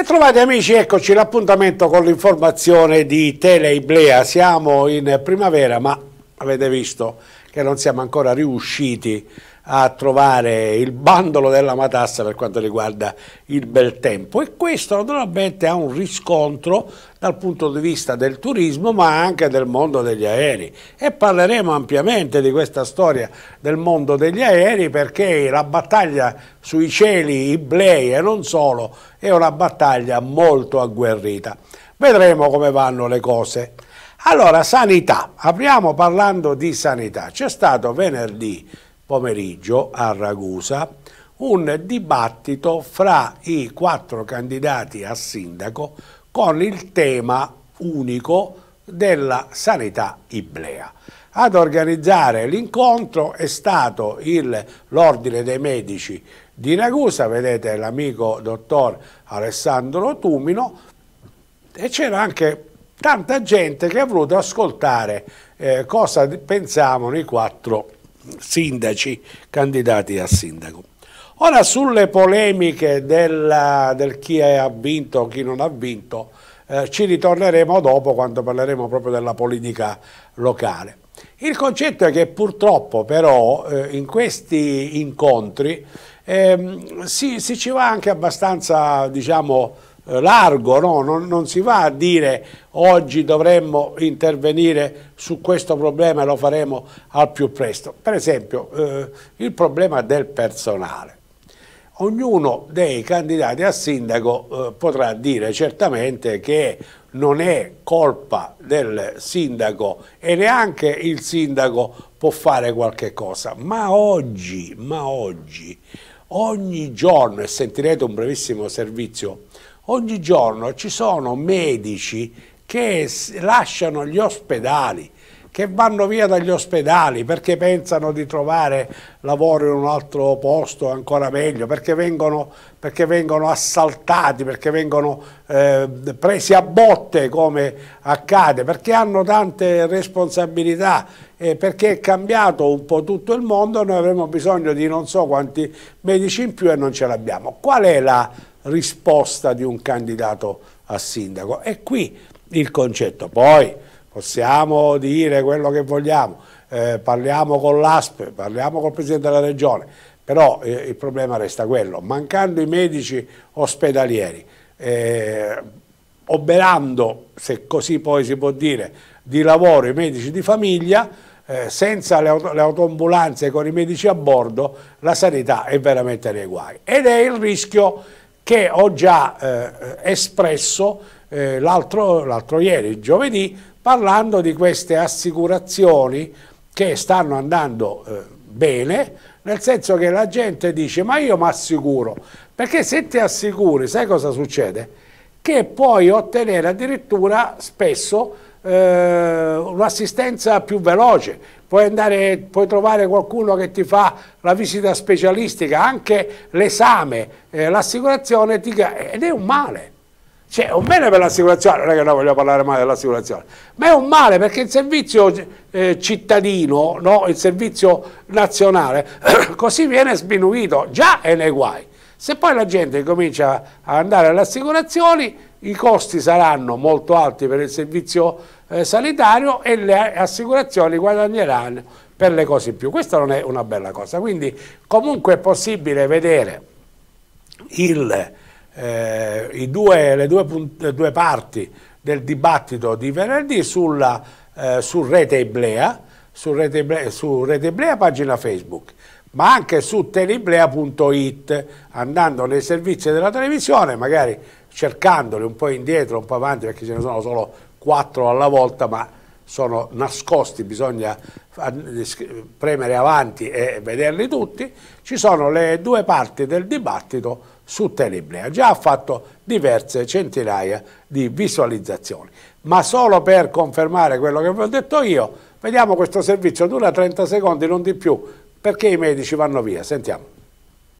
E trovate amici, eccoci l'appuntamento con l'informazione di Telei Blea. Siamo in primavera, ma avete visto che non siamo ancora riusciti a trovare il bandolo della matassa per quanto riguarda il bel tempo e questo naturalmente ha un riscontro dal punto di vista del turismo ma anche del mondo degli aerei e parleremo ampiamente di questa storia del mondo degli aerei perché la battaglia sui cieli i iblei e non solo è una battaglia molto agguerrita vedremo come vanno le cose allora, sanità. Apriamo parlando di sanità. C'è stato venerdì pomeriggio a Ragusa un dibattito fra i quattro candidati a sindaco con il tema unico della sanità iblea. Ad organizzare l'incontro è stato l'Ordine dei Medici di Ragusa, vedete l'amico dottor Alessandro Tumino, e c'era anche tanta gente che ha voluto ascoltare eh, cosa pensavano i quattro sindaci candidati a sindaco. Ora sulle polemiche della, del chi ha vinto o chi non ha vinto eh, ci ritorneremo dopo quando parleremo proprio della politica locale. Il concetto è che purtroppo però eh, in questi incontri ehm, si, si, ci va anche abbastanza diciamo eh, largo, no? non, non, si va a dire oggi dovremmo intervenire su questo problema e lo faremo al più presto. Per esempio eh, il problema del personale. Ognuno dei candidati a sindaco eh, potrà dire certamente che non è colpa del sindaco e neanche il sindaco può fare qualche cosa, ma oggi, ma oggi ogni giorno, e sentirete un brevissimo servizio Oggigiorno ci sono medici che lasciano gli ospedali, che vanno via dagli ospedali perché pensano di trovare lavoro in un altro posto ancora meglio, perché vengono, perché vengono assaltati, perché vengono eh, presi a botte come accade, perché hanno tante responsabilità, eh, perché è cambiato un po' tutto il mondo, noi avremo bisogno di non so quanti medici in più e non ce l'abbiamo. Qual è la risposta di un candidato a sindaco. È qui il concetto. Poi possiamo dire quello che vogliamo, eh, parliamo con l'ASP, parliamo col Presidente della Regione, però eh, il problema resta quello. Mancando i medici ospedalieri, eh, oberando, se così poi si può dire, di lavoro i medici di famiglia, eh, senza le, auto, le autoambulanze con i medici a bordo, la sanità è veramente nei guai. Ed è il rischio che ho già eh, espresso eh, l'altro ieri, giovedì, parlando di queste assicurazioni che stanno andando eh, bene, nel senso che la gente dice ma io mi assicuro, perché se ti assicuri sai cosa succede? Che puoi ottenere addirittura spesso eh, un'assistenza più veloce, puoi, andare, puoi trovare qualcuno che ti fa la visita specialistica, anche l'esame, eh, l'assicurazione, ed è un male. Cioè, un bene per l'assicurazione, non è che noi vogliamo parlare mai dell'assicurazione, ma è un male perché il servizio eh, cittadino, no? il servizio nazionale, così viene sminuito, già è nei guai. Se poi la gente comincia ad andare alle assicurazioni, i costi saranno molto alti per il servizio eh, sanitario e le assicurazioni guadagneranno per le cose in più. Questa non è una bella cosa, quindi comunque è possibile vedere il, eh, due, le due, due, parti del dibattito di venerdì sulla, eh, su Rete Iblea, su Rete Iblea, su Rete Iblea pagina Facebook ma anche su teniblea.it, andando nei servizi della televisione, magari cercandoli un po' indietro, un po' avanti, perché ce ne sono solo quattro alla volta, ma sono nascosti, bisogna premere avanti e vederli tutti, ci sono le due parti del dibattito su Teniblea, Già ha fatto diverse centinaia di visualizzazioni. Ma solo per confermare quello che vi ho detto io, vediamo questo servizio, dura 30 secondi, non di più, perché i medici vanno via? Sentiamo.